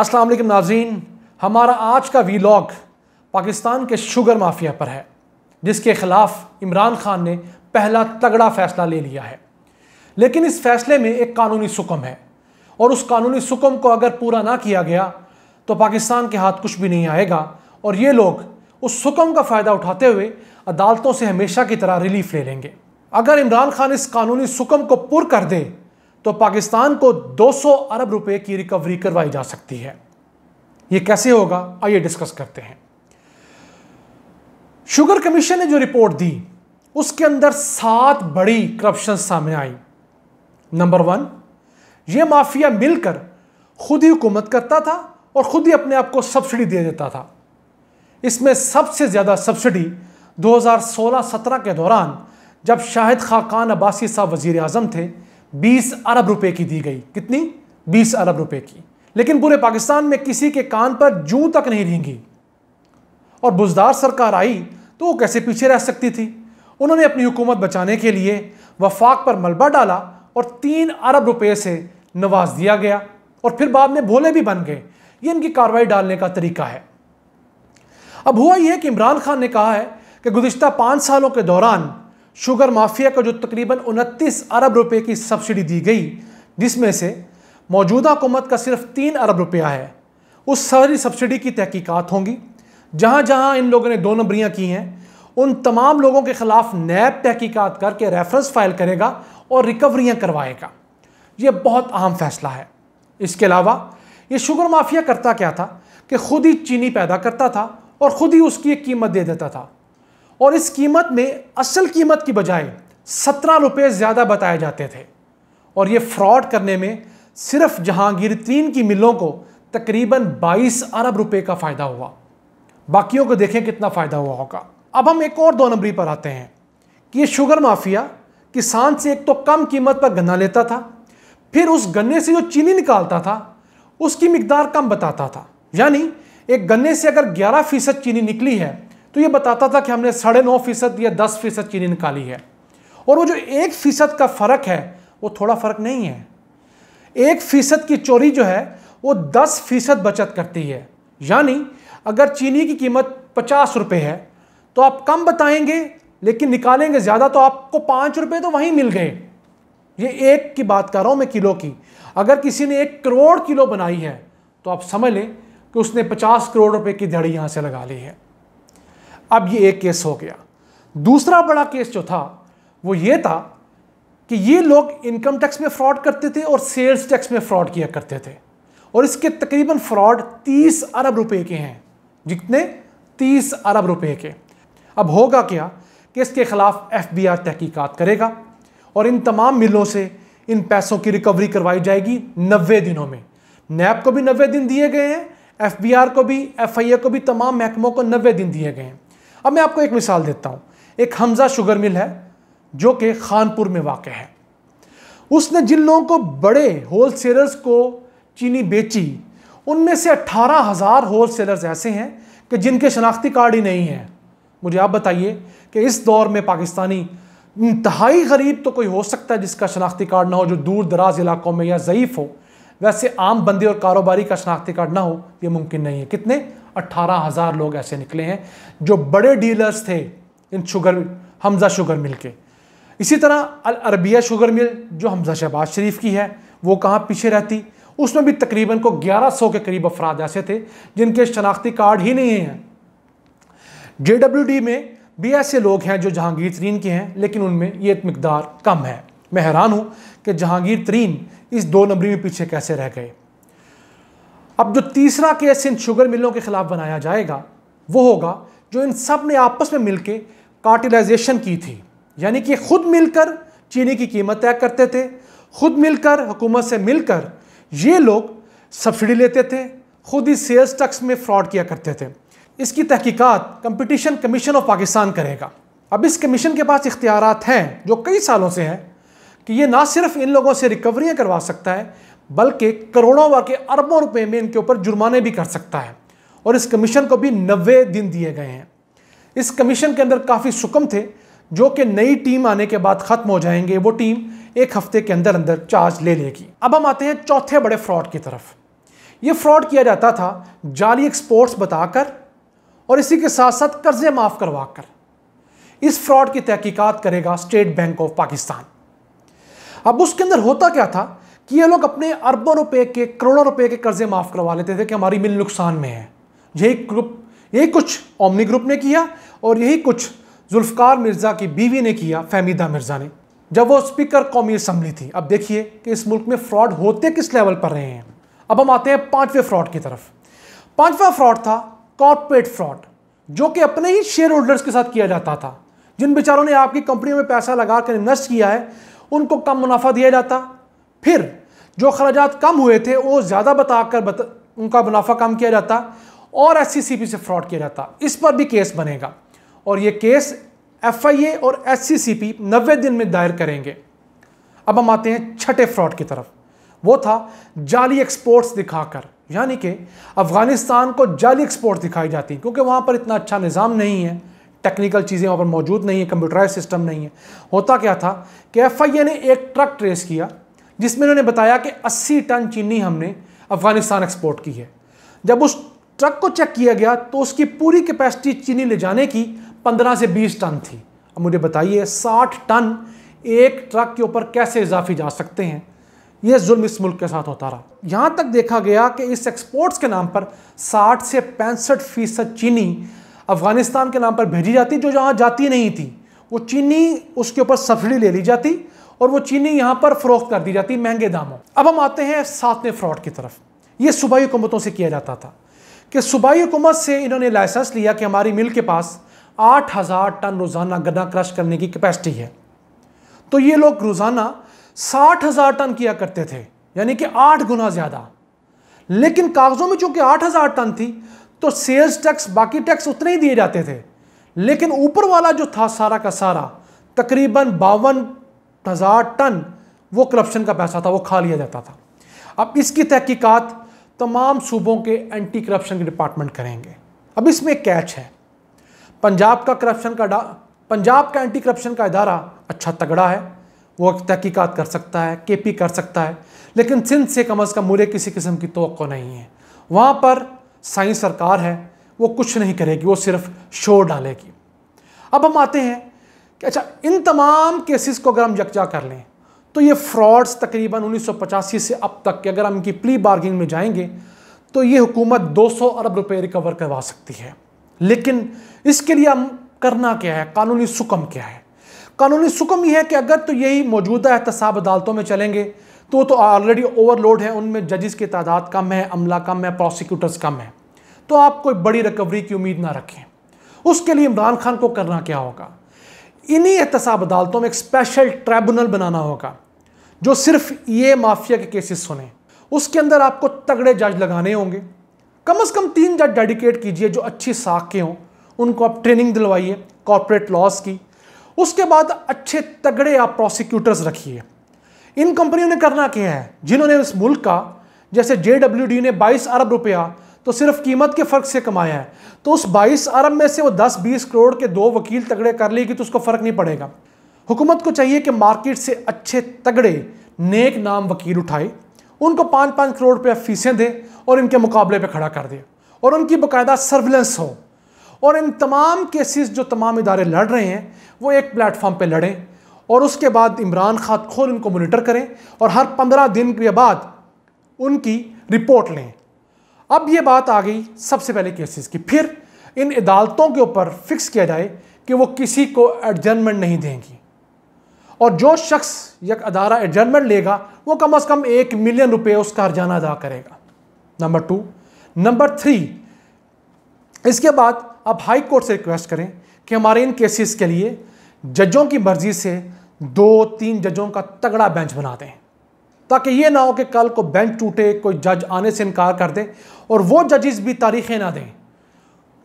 अस्सलाम वालेकुम नाजीन हमारा आज का वीलॉग पाकिस्तान के शुगर माफिया पर है जिसके ख़िलाफ़ इमरान खान ने पहला तगड़ा फ़ैसला ले लिया है लेकिन इस फैसले में एक कानूनी सुकम है और उस कानूनी सुकम को अगर पूरा ना किया गया तो पाकिस्तान के हाथ कुछ भी नहीं आएगा और ये लोग उस सुकम का फ़ायदा उठाते हुए अदालतों से हमेशा की तरह रिलीफ ले लेंगे अगर इमरान खान इस कानूनी सुकम को पुर कर दे तो पाकिस्तान को 200 अरब रुपए की रिकवरी करवाई जा सकती है ये कैसे होगा आइए डिस्कस करते हैं शुगर कमीशन ने जो रिपोर्ट दी उसके अंदर सात बड़ी करप्शन सामने आई नंबर वन ये माफिया मिलकर खुद ही हुकूमत करता था और खुद ही अपने आप को सब्सिडी दे देता था इसमें सबसे ज़्यादा सब्सिडी 2016-17 के दौरान जब शाहिद खाकान अब्बासी साहब वजीर आजम थे 20 अरब रुपए की दी गई कितनी 20 अरब रुपए की लेकिन पूरे पाकिस्तान में किसी के कान पर जू तक नहीं रेंगी और बुजदार सरकार आई तो वो कैसे पीछे रह सकती थी उन्होंने अपनी हुकूमत बचाने के लिए वफाक पर मलबा डाला और तीन अरब रुपये से नवाज दिया गया और फिर बाद में भोले भी बन गए ये इनकी कार्रवाई डालने का तरीका है अब हुआ यह कि इमरान खान ने कहा है कि गुजशत पाँच सालों के दौरान शुगर माफिया को जो तकरीबन उनतीस अरब रुपए की सब्सिडी दी गई जिसमें से मौजूदा हुकूमत का सिर्फ तीन अरब रुपया है उस सारी सब्सिडी की तहकीकत होंगी जहाँ जहाँ इन लोगों ने दो नंबरियाँ की हैं उन तमाम लोगों के ख़िलाफ़ नैब तहकीकत करके रेफरेंस फाइल करेगा और रिकवरियाँ करवाएगा ये बहुत अहम फैसला है इसके अलावा ये शुगर माफिया करता क्या था कि खुद ही चीनी पैदा करता था और ख़ुद ही उसकी एक कीमत दे देता था और इस कीमत में असल कीमत की बजाय सत्रह रुपये ज़्यादा बताए जाते थे और ये फ्रॉड करने में सिर्फ जहांगीर तीन की मिलों को तकरीबन 22 अरब रुपए का फ़ायदा हुआ बाकियों को देखें कितना फ़ायदा हुआ होगा अब हम एक और दो नंबरी पर आते हैं कि ये शुगर माफिया किसान से एक तो कम कीमत पर गन्ना लेता था फिर उस गन्ने से जो चीनी निकालता था उसकी मकदार कम बताता था यानी एक गन्ने से अगर 11 फीसद चीनी निकली है तो ये बताता था कि हमने साढ़े नौ फीसद या दस फीसद चीनी निकाली है और वो जो एक फीसद का फ़र्क है वो थोड़ा फ़र्क नहीं है एक फीसद की चोरी जो है वो दस फीसद बचत करती है यानी अगर चीनी की कीमत पचास रुपये है तो आप कम बताएंगे लेकिन निकालेंगे ज़्यादा तो आपको पाँच रुपये तो वहीं मिल गए ये एक की बात कर रहा हूँ मैं किलो की अगर किसी ने एक करोड़ किलो बनाई है तो आप समझ लें कि उसने पचास करोड़ रुपये की धड़ी यहाँ से लगा ली है अब ये एक केस हो गया दूसरा बड़ा केस जो था वो ये था कि ये लोग इनकम टैक्स में फ्रॉड करते थे और सेल्स टैक्स में फ्रॉड किया करते थे और इसके तकरीबन फ्रॉड 30 अरब रुपए के हैं जितने 30 अरब रुपए के अब होगा क्या कि इसके खिलाफ एफबीआर तहकीकात करेगा और इन तमाम मिलों से इन पैसों की रिकवरी करवाई जाएगी नबे दिनों में नैब को भी नबे दिन दिए गए हैं एफ को भी एफ को भी तमाम महकमों को नबे दिन दिए गए हैं अब मैं आपको एक मिसाल देता हूँ एक हमजा शुगर मिल है जो कि खानपुर में वाक़ है उसने जिन लोगों को बड़े होल सेलर्स को चीनी बेची उनमें से अट्ठारह हज़ार होल सेलर्स ऐसे हैं कि जिनके शनाख्ती कार्ड ही नहीं है मुझे आप बताइए कि इस दौर में पाकिस्तानी इंतहाई गरीब तो कोई हो सकता है जिसका शनाख्ती कार्ड ना हो जो दूर दराज इलाकों में या ज़यीफ़ हो वैसे आम बंदे और कारोबारी का शनाख्ती कार्ड ना हो ये मुमकिन नहीं है कितने अट्ठारह हज़ार लोग ऐसे निकले हैं जो बड़े डीलर्स थे इन शुगर हमज़ा शुगर मिल के इसी तरह अल अरबिया शुगर मिल जो हमजा शहबाज शरीफ की है वो कहाँ पीछे रहती उसमें भी तकरीबन को 1100 के करीब अफराद ऐसे थे जिनके शनाख्ती कार्ड ही नहीं हैं जे में भी ऐसे लोग हैं जो जहांगीर तरीन के हैं लेकिन उनमें ये मकदार कम है मैं हैरान हूँ कि जहांगीर तरीन इस दो नंबरी में पीछे कैसे रह गए अब जो तीसरा केस इन शुगर मिलों के खिलाफ बनाया जाएगा वो होगा जो इन सब ने आपस में मिलकर कार्टिलाइजेशन की थी यानी कि खुद मिलकर चीनी की कीमत तय करते थे खुद मिलकर हुकूमत से मिलकर ये लोग सब्सिडी लेते थे खुद ही सेल्स टैक्स में फ्रॉड किया करते थे इसकी तहकीकात कंपटीशन कमीशन ऑफ पाकिस्तान करेगा अब इस कमीशन के पास इख्तियार हैं जो कई सालों से हैं कि ये ना सिर्फ इन लोगों से रिकवरियाँ करवा सकता है बल्कि करोड़ों व के अरबों रुपए में इनके ऊपर जुर्माने भी कर सकता है और इस कमीशन को भी नब्बे दिन दिए गए हैं इस कमीशन के अंदर काफ़ी सुकम थे जो कि नई टीम आने के बाद ख़त्म हो जाएंगे वो टीम एक हफ्ते के अंदर अंदर चार्ज ले लेगी अब हम आते हैं चौथे बड़े फ्रॉड की तरफ ये फ्रॉड किया जाता था जाली एक्सपोर्ट्स बताकर और इसी के साथ साथ कर्जे माफ़ करवा कर इस फ्रॉड की तहकीकात करेगा स्टेट बैंक ऑफ पाकिस्तान अब उसके अंदर होता क्या था कि ये लोग अपने अरबों रुपए के करोड़ों रुपए के कर्जे माफ़ करवा लेते थे कि हमारी मिल नुकसान में है यही ग्रुप यही कुछ ओमनी ग्रुप ने किया और यही कुछ जुल्फ़कार मिर्ज़ा की बीवी ने किया फहमीदा मिर्ज़ा ने जब वो स्पीकर कौमी असम्बली थी अब देखिए कि इस मुल्क में फ्रॉड होते किस लेवल पर रहे हैं अब हम आते हैं पांचवें फ्रॉड की तरफ पांचवा फ्रॉड था कॉर्पोरेट फ्रॉड जो कि अपने ही शेयर होल्डर्स के साथ किया जाता था जिन बेचारों ने आपकी कंपनी में पैसा लगाकर इन्वेस्ट किया है उनको कम मुनाफा दिया जाता फिर जो अखराजात कम हुए थे वो ज़्यादा बताकर बता उनका मुनाफा कम किया जाता और एस से फ्रॉड किया जाता इस पर भी केस बनेगा और ये केस एफ और एस सी नब्बे दिन में दायर करेंगे अब हम आते हैं छठे फ्रॉड की तरफ वो था जाली एक्सपोर्ट्स दिखाकर यानी कि अफ़गानिस्तान को जाली एक्सपोर्ट दिखाई जाती क्योंकि वहाँ पर इतना अच्छा निज़ाम नहीं है टेक्निकल चीज़ें वहाँ पर मौजूद नहीं है कंप्यूटराइज सिस्टम नहीं है होता क्या था कि एफ ने एक ट्रक ट्रेस किया जिसमें उन्होंने बताया कि 80 टन चीनी हमने अफ़गानिस्तान एक्सपोर्ट की है जब उस ट्रक को चेक किया गया तो उसकी पूरी कैपेसिटी चीनी ले जाने की 15 से 20 टन थी अब मुझे बताइए 60 टन एक ट्रक के ऊपर कैसे इजाफी जा सकते हैं यह जुल्म इस मुल्क के साथ होता रहा यहाँ तक देखा गया कि इस एक्सपोर्ट्स के नाम पर 60 से पैंसठ फीसद चीनी अफ़गानिस्तान के नाम पर भेजी जाती जो जहाँ जाती नहीं थी वो चीनी उसके ऊपर सब्सिडी ले ली जाती और वो चीनी यहाँ पर फ़रोख्त कर दी जाती महंगे दामों अब हम आते हैं सातवें फ्रॉड की तरफ ये सूबाई हुकूमतों से किया जाता था कि सूबाई हुकूमत से इन्होंने लाइसेंस लिया कि हमारी मिल के पास आठ हज़ार टन रोज़ाना गन्ना क्रश करने की कैपेसिटी है तो ये लोग रोज़ाना साठ हज़ार टन किया करते थे यानी कि आठ गुना ज़्यादा लेकिन कागज़ों में चूंकि आठ हज़ार टन थी तो सेल्स टैक्स बाकी टैक्स उतने ही दिए जाते थे लेकिन ऊपर वाला जो था सारा का सारा तकरीबन बावन हज़ार टन वो करप्शन का पैसा था वो खा लिया जाता था अब इसकी तहकीकात तमाम सूबों के एंटी करप्शन के डिपार्टमेंट करेंगे अब इसमें कैच है पंजाब का करप्शन का पंजाब का एंटी करप्शन का इदारा अच्छा तगड़ा है वो तहकीकात कर सकता है के पी कर सकता है लेकिन सिंध से कम अज़ कम मुझे किसी किस्म की तो नहीं है वहाँ पर साइंस सरकार है वो कुछ नहीं करेगी वो सिर्फ शोर डालेगी अब हम आते हैं कि अच्छा इन तमाम केसेस को अगर हम यकजा कर लें तो ये फ्रॉड्स तकरीबन उन्नीस से अब तक के अगर हम इनकी प्ली बार्गिंग में जाएंगे तो ये हुकूमत 200 अरब रुपए रिकवर करवा सकती है लेकिन इसके लिए हम करना क्या है कानूनी सुकम क्या है कानूनी सुकम यह है कि अगर तो यही मौजूदा एहतसाब अदालतों में चलेंगे तो तो ऑलरेडी ओवरलोड है उनमें जजेस की तादाद कम है अमला कम है प्रोसिक्यूटर्स कम है तो आप कोई बड़ी रिकवरी की उम्मीद ना रखें उसके लिए इमरान खान को करना क्या होगा इन्हीं एहतसाब अदालतों में एक स्पेशल ट्राइब्यूनल बनाना होगा जो सिर्फ ये माफिया के केसेस सुने उसके अंदर आपको तगड़े जज लगाने होंगे कम से कम तीन जज डेडिकेट कीजिए जो अच्छी साख के हों उनको आप ट्रेनिंग दिलवाइए कॉरपोरेट लॉस की उसके बाद अच्छे तगड़े आप प्रोसिक्यूटर्स रखिए इन कंपनियों ने करना क्या है जिन्होंने उस मुल्क का जैसे जे ने 22 अरब रुपया तो सिर्फ कीमत के फ़र्क से कमाया है तो उस 22 अरब में से वो 10-20 करोड़ के दो वकील तगड़े कर लेगी तो उसको फ़र्क नहीं पड़ेगा हुकूमत को चाहिए कि मार्केट से अच्छे तगड़े नेक नाम वकील उठाए उनको पाँच पाँच करोड़ रुपया फीसें दे और इनके मुकाबले पर खड़ा कर दे और उनकी बाकायदा सर्विलेंस हो और इन तमाम केसेस जो तमाम इदारे लड़ रहे हैं वो एक प्लेटफॉर्म पे लड़ें और उसके बाद इमरान खान खुद इनको मोनिटर करें और हर पंद्रह दिन के बाद उनकी रिपोर्ट लें अब ये बात आ गई सबसे पहले केसेस की फिर इन अदालतों के ऊपर फिक्स किया जाए कि वो किसी को एडजमेंट नहीं देंगी और जो शख्स यक अदारा एडजमेंट लेगा वो कम अज़ कम एक मिलियन रुपये उसका हरजाना अदा करेगा नंबर टू नंबर थ्री इसके बाद आप हाई कोर्ट से रिक्वेस्ट करें कि हमारे इन केसेस के लिए जजों की मर्ज़ी से दो तीन जजों का तगड़ा बेंच बना दें ताकि ये ना हो कि कल को बेंच टूटे कोई जज आने से इनकार कर दे और वो जजेस भी तारीखें ना दें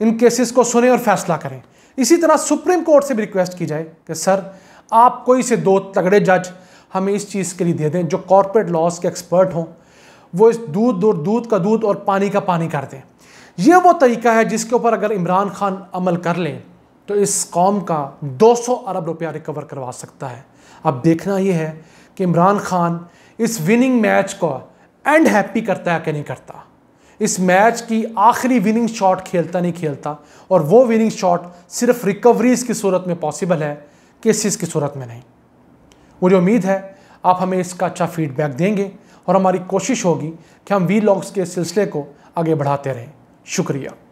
इन केसेस को सुने और फैसला करें इसी तरह सुप्रीम कोर्ट से भी रिक्वेस्ट की जाए कि सर आप कोई से दो तगड़े जज हमें इस चीज़ के लिए दे दें जो कॉरपोरेट लॉस के एक्सपर्ट हों वो इस दूध और दूध का दूध और पानी का पानी कर दें यह वो तरीका है जिसके ऊपर अगर इमरान खान अमल कर लें तो इस कौम का 200 अरब रुपया रिकवर करवा सकता है अब देखना यह है कि इमरान खान इस विनिंग मैच को एंड हैप्पी करता है कि नहीं करता इस मैच की आखिरी विनिंग शॉट खेलता नहीं खेलता और वो विनिंग शॉट सिर्फ रिकवरीज की सूरत में पॉसिबल है केसेस की सूरत में नहीं मुझे उम्मीद है आप हमें इसका अच्छा फीडबैक देंगे और हमारी कोशिश होगी कि हम वी के सिलसिले को आगे बढ़ाते रहें शुक्रिया